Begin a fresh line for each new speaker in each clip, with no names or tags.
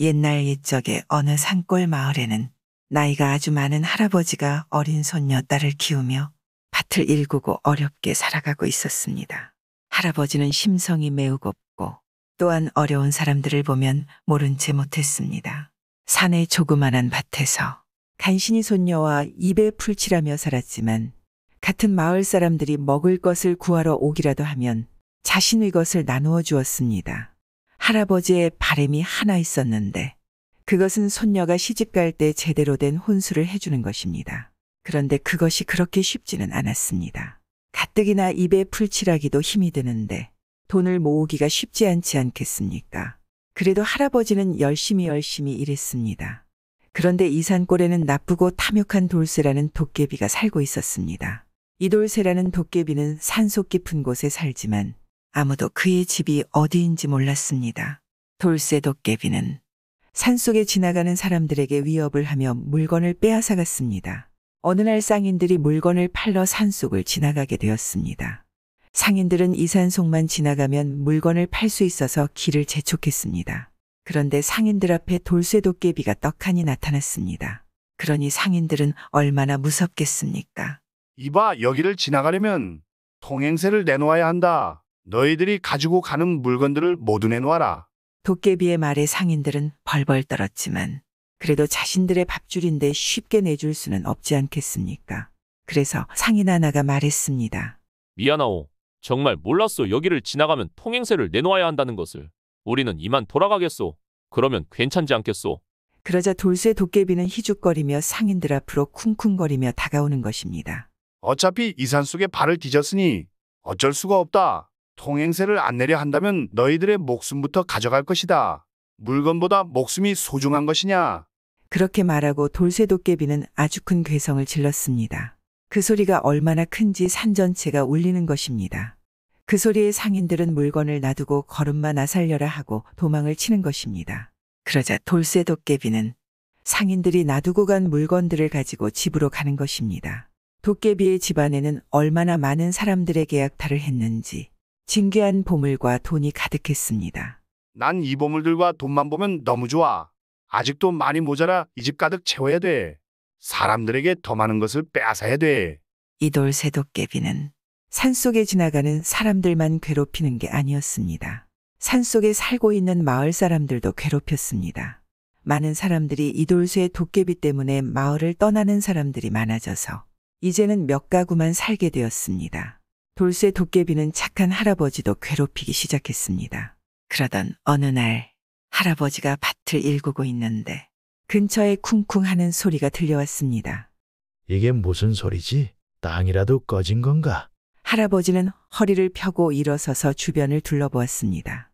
옛날 옛적의 어느 산골 마을에는 나이가 아주 많은 할아버지가 어린 손녀 딸을 키우며 밭을 일구고 어렵게 살아가고 있었습니다. 할아버지는 심성이 매우 곱고 또한 어려운 사람들을 보면 모른 채 못했습니다. 산의 조그만한 밭에서 간신히 손녀와 입에 풀칠하며 살았지만 같은 마을 사람들이 먹을 것을 구하러 오기라도 하면 자신의 것을 나누어 주었습니다. 할아버지의 바램이 하나 있었는데 그것은 손녀가 시집갈 때 제대로 된 혼수를 해주는 것입니다. 그런데 그것이 그렇게 쉽지는 않았습니다. 가뜩이나 입에 풀칠하기도 힘이 드는데 돈을 모으기가 쉽지 않지 않겠습니까? 그래도 할아버지는 열심히 열심히 일했습니다. 그런데 이 산골에는 나쁘고 탐욕한 돌쇠라는 도깨비가 살고 있었습니다. 이 돌쇠라는 도깨비는 산속 깊은 곳에 살지만 아무도 그의 집이 어디인지 몰랐습니다. 돌쇠 도깨비는 산속에 지나가는 사람들에게 위협을 하며 물건을 빼앗아 갔습니다. 어느 날 쌍인들이 물건을 팔러 산속을 지나가게 되었습니다. 상인들은 이 산속만 지나가면 물건을 팔 수 있어서 길을 재촉했습니다. 그런데 상인들 앞에 돌쇠 도깨비가 떡하니 나타났습니다. 그러니 상인들은 얼마나 무섭겠습니까?
이봐, 여기를 지나가려면 통행세를 내놓아야 한다. 너희들이 가지고 가는 물건들을 모두 내놓아라.
도깨비의 말에 상인들은 벌벌 떨었지만 그래도 자신들의 밥줄인데 쉽게 내줄 수는 없지 않겠습니까? 그래서 상인 하나가 말했습니다.
미안하오. 정말 몰랐소. 여기를 지나가면 통행세를 내놓아야 한다는 것을. 우리는 이만 돌아가겠소. 그러면 괜찮지 않겠소.
그러자 돌쇠 도깨비는 희죽거리며 상인들 앞으로 쿵쿵거리며 다가오는 것입니다.
어차피 이산 속에 발을 뒤졌으니 어쩔 수가 없다. 통행세를 안 내려 한다면 너희들의 목숨부터 가져갈 것이다. 물건보다 목숨이 소중한 것이냐?
그렇게 말하고 돌쇠도깨비는 아주 큰 괴성을 질렀습니다. 그 소리가 얼마나 큰지 산 전체가 울리는 것입니다. 그 소리에 상인들은 물건을 놔두고 걸음만 나살려라 하고 도망을 치는 것입니다. 그러자 돌쇠도깨비는 상인들이 놔두고 간 물건들을 가지고 집으로 가는 것입니다. 도깨비의 집안에는 얼마나 많은 사람들의계 약탈을 했는지 진귀한 보물과 돈이 가득했습니다.
난 이 보물들과 돈만 보면 너무 좋아. 아직도 많이 모자라 이 집 가득 채워야 돼. 사람들에게 더 많은 것을 빼앗아야 돼.
이돌새도 깨비는 산속에 지나가는 사람들만 괴롭히는 게 아니었습니다. 산속에 살고 있는 마을 사람들도 괴롭혔습니다. 많은 사람들이 이돌쇠 도깨비 때문에 마을을 떠나는 사람들이 많아져서 이제는 몇 가구만 살게 되었습니다. 돌쇠 도깨비는 착한 할아버지도 괴롭히기 시작했습니다. 그러던 어느 날 할아버지가 밭을 일구고 있는데 근처에 쿵쿵 하는 소리가 들려왔습니다. 이게 무슨 소리지? 땅이라도 꺼진 건가? 할아버지는 허리를 펴고 일어서서 주변을 둘러보았습니다.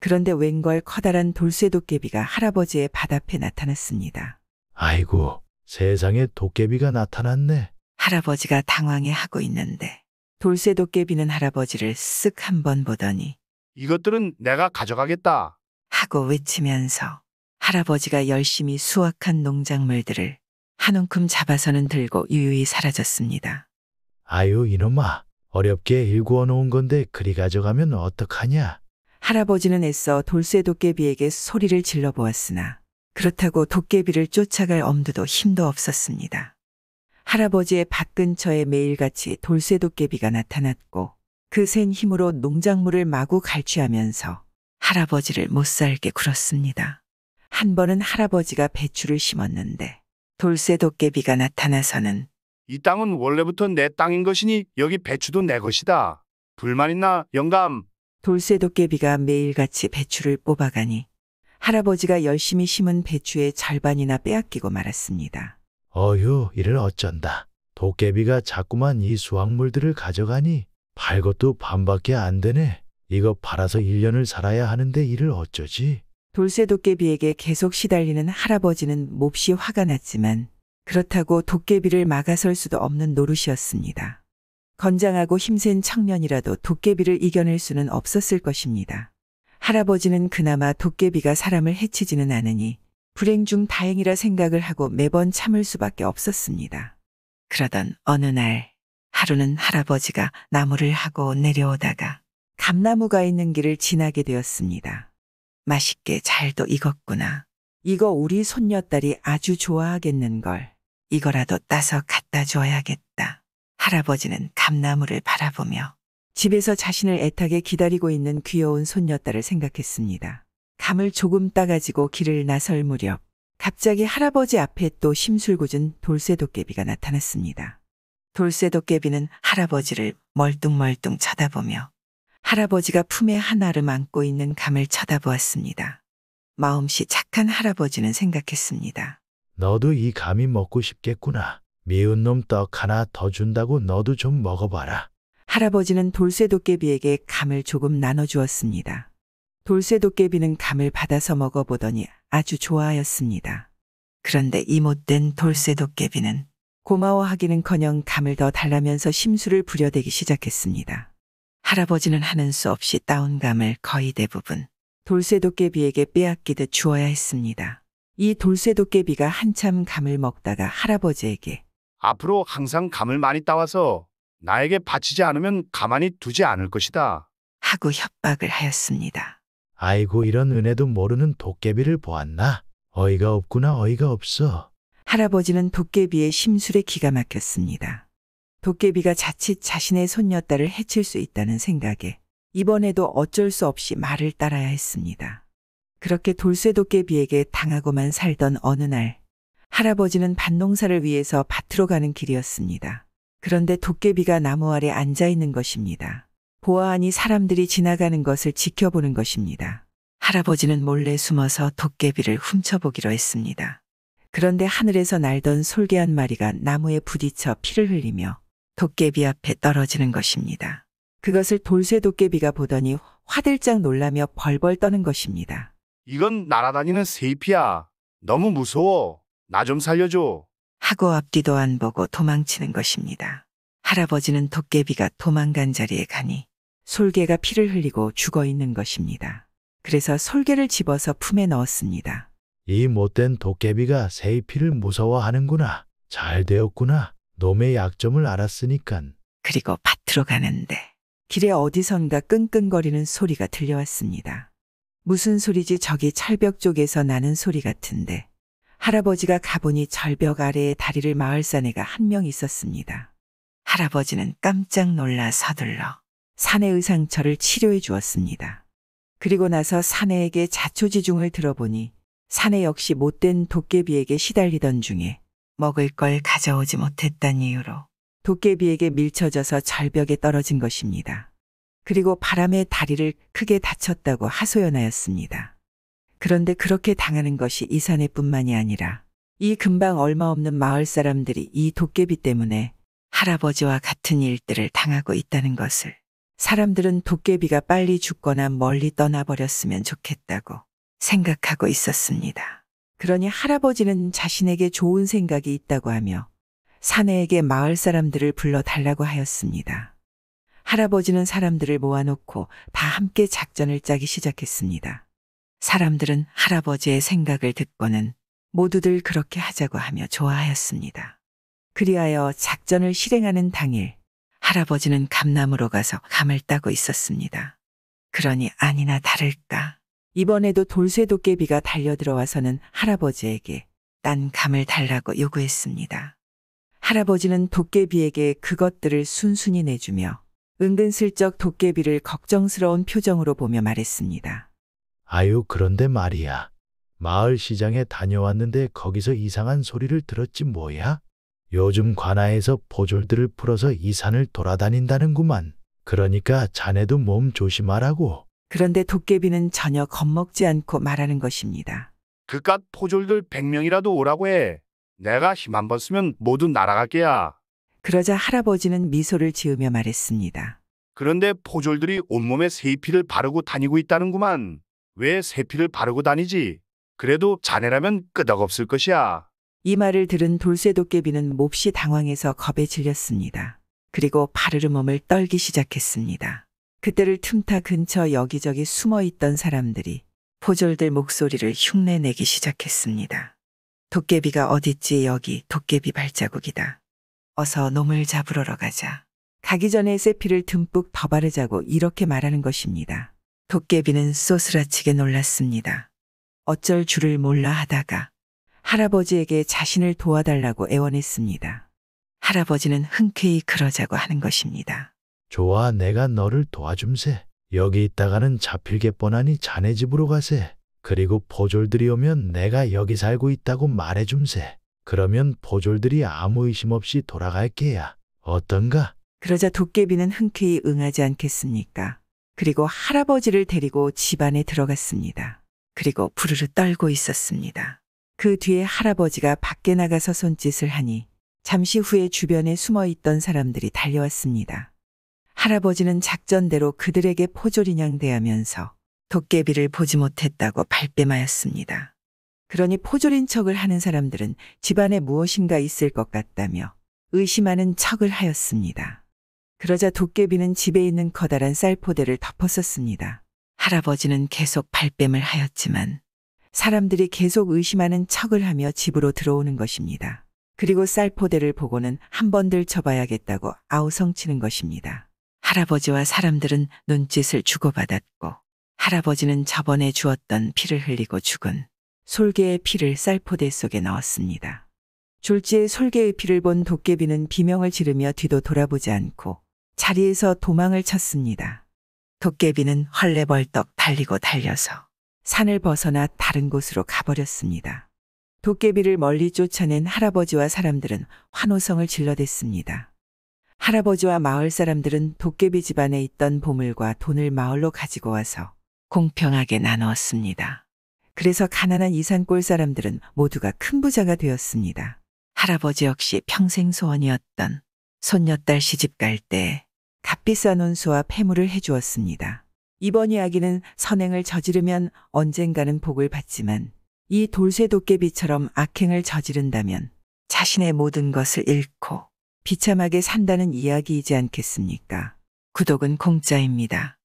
그런데 웬걸 커다란 돌쇠 도깨비가 할아버지의 바앞에 나타났습니다. 아이고, 세상에 도깨비가 나타났네. 할아버지가 당황해 하고 있는데 돌쇠 도깨비는 할아버지를 쓱 한 번 보더니 이것들은
내가 가져가겠다.
하고 외치면서 할아버지가 열심히 수확한 농작물들을 한 움큼 잡아서는 들고 유유히 사라졌습니다.
아유 이놈아 어렵게 일구어 놓은 건데 그리 가져가면 어떡하냐.
할아버지는 애써 돌쇠 도깨비에게 소리를 질러 보았으나 그렇다고 도깨비를 쫓아갈 엄두도 힘도 없었습니다. 할아버지의 밭 근처에 매일같이 돌쇠도깨비가 나타났고 그 센 힘으로 농작물을 마구 갈취하면서 할아버지를 못 살게 굴었습니다. 한 번은 할아버지가 배추를 심었는데 돌쇠도깨비가 나타나서는
이 땅은 원래부터 내 땅인 것이니 여기 배추도 내 것이다. 불만 있나 영감?
돌쇠도깨비가 매일같이 배추를 뽑아가니 할아버지가 열심히 심은 배추의 절반이나 빼앗기고 말았습니다.
어휴, 이를 어쩐다. 도깨비가 자꾸만 이 수확물들을 가져가니 발 것도
반밖에 안 되네. 이거 팔아서 1년을 살아야 하는데 이를 어쩌지? 돌쇠 도깨비에게 계속 시달리는 할아버지는 몹시 화가 났지만 그렇다고 도깨비를 막아설 수도 없는 노릇이었습니다. 건장하고 힘센 청년이라도 도깨비를 이겨낼 수는 없었을 것입니다. 할아버지는 그나마 도깨비가 사람을 해치지는 않으니 불행 중 다행이라 생각을 하고 매번 참을 수밖에 없었습니다. 그러던 어느 날 하루는 할아버지가 나무를 하고 내려오다가 감나무가 있는 길을 지나게 되었습니다. 맛있게 잘도 익었구나. 이거 우리 손녀딸이 아주 좋아하겠는걸. 이거라도 따서 갖다 줘야겠다. 할아버지는 감나무를 바라보며 집에서 자신을 애타게 기다리고 있는 귀여운 손녀딸을 생각했습니다. 감을 조금 따가지고 길을 나설 무렵 갑자기 할아버지 앞에 또 심술궂은 돌쇠도깨비가 나타났습니다. 돌쇠도깨비는 할아버지를 멀뚱멀뚱 쳐다보며 할아버지가 품에 하나를 안고 있는 감을 쳐다보았습니다. 마음씨 착한 할아버지는 생각했습니다.
너도 이 감이 먹고 싶겠구나.
미운 놈 떡 하나 더 준다고 너도 좀 먹어봐라. 할아버지는 돌쇠도깨비에게 감을 조금 나눠주었습니다. 돌쇠도깨비는 감을 받아서 먹어보더니 아주 좋아하였습니다. 그런데 이 못된 돌쇠도깨비는 고마워하기는커녕 감을 더 달라면서 심술을 부려대기 시작했습니다. 할아버지는 하는 수 없이 따온 감을 거의 대부분 돌쇠도깨비에게 빼앗기듯 주어야 했습니다. 이 돌쇠도깨비가 한참 감을 먹다가 할아버지에게
앞으로 항상 감을 많이 따와서 나에게 바치지 않으면 가만히 두지
않을 것이다. 하고 협박을 하였습니다. 아이고 이런 은혜도 모르는
도깨비를 보았나? 어이가 없구나 어이가 없어. 할아버지는 도깨비의 심술에 기가 막혔습니다. 도깨비가 자칫 자신의 손녀딸을 해칠 수 있다는 생각에 이번에도 어쩔 수 없이 말을 따라야 했습니다. 그렇게 돌쇠 도깨비에게 당하고만 살던 어느 날 할아버지는 밭농사를 위해서 밭으로 가는 길이었습니다. 그런데 도깨비가 나무 아래 앉아 있는 것입니다. 보아하니 사람들이 지나가는 것을 지켜보는 것입니다. 할아버지는 몰래 숨어서 도깨비를 훔쳐보기로 했습니다. 그런데 하늘에서 날던 솔개 한 마리가 나무에 부딪혀 피를 흘리며 도깨비 앞에 떨어지는 것입니다. 그것을 돌쇠 도깨비가 보더니 화들짝 놀라며 벌벌 떠는 것입니다.
이건 날아다니는 세이피야. 너무 무서워. 나 좀 살려줘.
하고 앞뒤도 안 보고 도망치는 것입니다. 할아버지는 도깨비가 도망간 자리에 가니 솔개가 피를 흘리고 죽어 있는 것입니다. 그래서 솔개를 집어서 품에 넣었습니다. 이 못된 도깨비가 세이피를 무서워하는구나. 잘 되었구나. 놈의 약점을 알았으니깐. 그리고 밭으로 가는데 길에 어디선가 끙끙거리는 소리가 들려왔습니다. 무슨 소리지 저기 철벽 쪽에서 나는 소리 같은데 할아버지가 가보니 절벽 아래에 다리를 마을 사내가 한 명 있었습니다. 할아버지는 깜짝 놀라 서둘러 사내의 상처를 치료해 주었습니다. 그리고 나서 사내에게 자초지중을 들어보니 사내 역시 못된 도깨비에게 시달리던 중에 먹을 걸 가져오지 못했단 이유로 도깨비에게 밀쳐져서 절벽에 떨어진 것입니다. 그리고 바람에 다리를 크게 다쳤다고 하소연하였습니다. 그런데 그렇게 당하는 것이 이산해뿐만이 아니라 이금방 얼마 없는 마을 사람들이 이 도깨비 때문에 할아버지와 같은 일들을 당하고 있다는 것을 사람들은 도깨비가 빨리 죽거나 멀리 떠나버렸으면 좋겠다고 생각하고 있었습니다. 그러니 할아버지는 자신에게 좋은 생각이 있다고 하며 사내에게 마을 사람들을 불러 달라고 하였습니다. 할아버지는 사람들을 모아놓고 다 함께 작전을 짜기 시작했습니다. 사람들은 할아버지의 생각을 듣고는 모두들 그렇게 하자고 하며 좋아하였습니다. 그리하여 작전을 실행하는 당일 할아버지는 감나무로 가서 감을 따고 있었습니다. 그러니 아니나 다를까. 이번에도 돌쇠도깨비가 달려들어와서는 할아버지에게 딴 감을 달라고 요구했습니다. 할아버지는 도깨비에게 그것들을 순순히 내주며 은근슬쩍 도깨비를 걱정스러운 표정으로 보며 말했습니다. 아유, 그런데 말이야.
마을 시장에 다녀왔는데 거기서 이상한 소리를 들었지 뭐야? 요즘 관아에서 포졸들을 풀어서 이 산을 돌아다닌다는구만. 그러니까
자네도 몸 조심하라고. 그런데 도깨비는 전혀 겁먹지 않고 말하는 것입니다.
그깟 포졸들 100명이라도 오라고 해. 내가 힘 한 번 쓰면 모두 날아갈 게야.
그러자 할아버지는 미소를 지으며 말했습니다.
그런데 포졸들이 온몸에 새피를 바르고 다니고 있다는구만. 왜 새피를 바르고 다니지? 그래도 자네라면 끄덕없을 것이야.
이 말을 들은 돌쇠도깨비는 몹시 당황해서 겁에 질렸습니다. 그리고 바르르몸을 떨기 시작했습니다. 그때를 틈타 근처 여기저기 숨어 있던 사람들이 포졸들 목소리를 흉내내기 시작했습니다. 도깨비가 어딨지 여기 도깨비 발자국이다. 어서 놈을 잡으러 가자. 가기 전에 세피를 듬뿍 더 바르자고 이렇게 말하는 것입니다. 도깨비는 쏘스라치게 놀랐습니다. 어쩔 줄을 몰라 하다가 할아버지에게 자신을 도와달라고 애원했습니다. 할아버지는 흔쾌히 그러자고 하는 것입니다. 좋아, 내가 너를
도와줌세. 여기 있다가는 잡힐게 뻔하니 자네 집으로 가세. 그리고 보졸들이 오면 내가 여기 살고 있다고 말해줌세. 그러면 보졸들이 아무
의심 없이 돌아갈게야. 어떤가? 그러자 도깨비는 흔쾌히 응하지 않겠습니까? 그리고 할아버지를 데리고 집안에 들어갔습니다. 그리고 부르르 떨고 있었습니다. 그 뒤에 할아버지가 밖에 나가서 손짓을 하니 잠시 후에 주변에 숨어 있던 사람들이 달려왔습니다. 할아버지는 작전대로 그들에게 포졸인양 대하면서 도깨비를 보지 못했다고 발뺌하였습니다. 그러니 포졸인 척을 하는 사람들은 집안에 무엇인가 있을 것 같다며 의심하는 척을 하였습니다. 그러자 도깨비는 집에 있는 커다란 쌀포대를 덮었었습니다. 할아버지는 계속 발뺌을 하였지만 사람들이 계속 의심하는 척을 하며 집으로 들어오는 것입니다. 그리고 쌀포대를 보고는 한 번들 쳐봐야겠다고 아우성치는 것입니다. 할아버지와 사람들은 눈짓을 주고받았고 할아버지는 저번에 주었던 피를 흘리고 죽은 솔개의 피를 쌀포대 속에 넣었습니다. 졸지에 솔개의 피를 본 도깨비는 비명을 지르며 뒤도 돌아보지 않고 자리에서 도망을 쳤습니다. 도깨비는 헐레벌떡 달리고 달려서 산을 벗어나 다른 곳으로 가버렸습니다. 도깨비를 멀리 쫓아낸 할아버지와 사람들은 환호성을 질러댔습니다. 할아버지와 마을 사람들은 도깨비 집안에 있던 보물과 돈을 마을로 가지고 와서 공평하게 나누었습니다. 그래서 가난한 이산골 사람들은 모두가 큰 부자가 되었습니다. 할아버지 역시 평생 소원이었던 손녀딸 시집 갈 때 값비싼 온수와 폐물을 해주었습니다. 이번 이야기는 선행을 저지르면 언젠가는 복을 받지만 이 돌쇠 도깨비처럼 악행을 저지른다면 자신의 모든 것을 잃고 비참하게 산다는 이야기이지 않겠습니까? 구독은 공짜입니다.